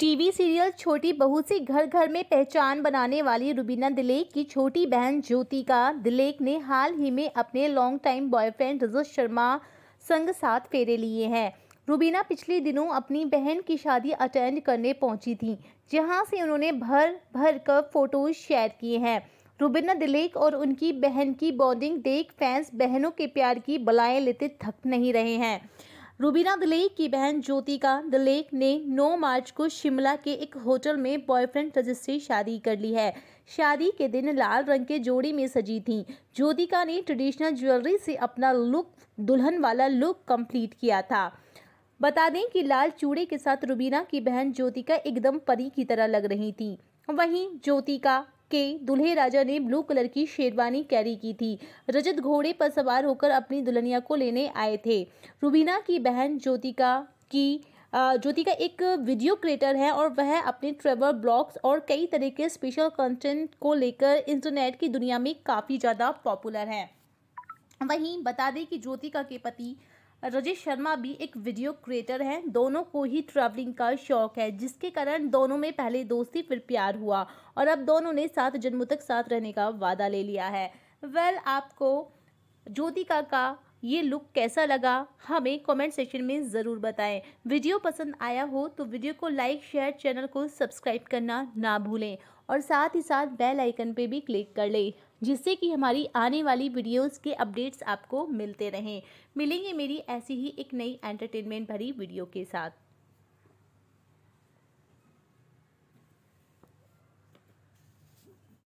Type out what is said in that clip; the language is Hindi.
टीवी सीरियल छोटी बहू से घर घर में पहचान बनाने वाली रुबीना दिलेक की छोटी बहन ज्योति का दिलेक ने हाल ही में अपने long time boyfriend Rajat Sharma संग साथ फेरे लिए हैं रुबीना पिछले दिनों अपनी बहन की शादी अटेंड करने पहुंची थी जहां से उन्होंने भर भर कर फोटोज शेयर किए हैं रुबीना दिलेक और उनकी बहन की बॉन्डिंग देख फैंस बहनों के प्यार की बलाएँ लेते थक नहीं रहे हैं रूबीना दिलेक की बहन ज्योतिका दिलेक ने 9 मार्च को शिमला के एक होटल में बॉयफ्रेंड रजिस्ट्री शादी कर ली है शादी के दिन लाल रंग के जोड़ी में सजी थी ज्योतिका ने ट्रेडिशनल ज्वेलरी से अपना लुक दुल्हन वाला लुक कंप्लीट किया था बता दें कि लाल चूड़े के साथ रूबीना की बहन ज्योतिका एकदम परी की तरह लग रही थी वहीं ज्योतिका के दुल्हे राजा ने ब्लू कलर की शेरवानी कैरी की थी रजत घोड़े पर सवार होकर अपनी दुल्हनिया को लेने आए थे रूबीना की बहन ज्योतिका की ज्योति का एक वीडियो क्रिएटर है और वह अपने ट्रेवल ब्लॉग्स और कई तरह के स्पेशल कंटेंट को लेकर इंटरनेट की दुनिया में काफ़ी ज़्यादा पॉपुलर हैं वहीं बता दें कि ज्योतिका के पति रजेश शर्मा भी एक वीडियो क्रिएटर हैं दोनों को ही ट्रैवलिंग का शौक है जिसके कारण दोनों में पहले दोस्ती फिर प्यार हुआ और अब दोनों ने सात जन्मों तक साथ रहने का वादा ले लिया है वेल well, आपको ज्योतिका का ये लुक कैसा लगा हमें कमेंट सेक्शन में ज़रूर बताएं वीडियो पसंद आया हो तो वीडियो को लाइक शेयर चैनल को सब्सक्राइब करना ना भूलें और साथ ही साथ बेल आइकन पे भी क्लिक कर लें जिससे कि हमारी आने वाली वीडियोस के अपडेट्स आपको मिलते रहें मिलेंगे मेरी ऐसी ही एक नई एंटरटेनमेंट भरी वीडियो के साथ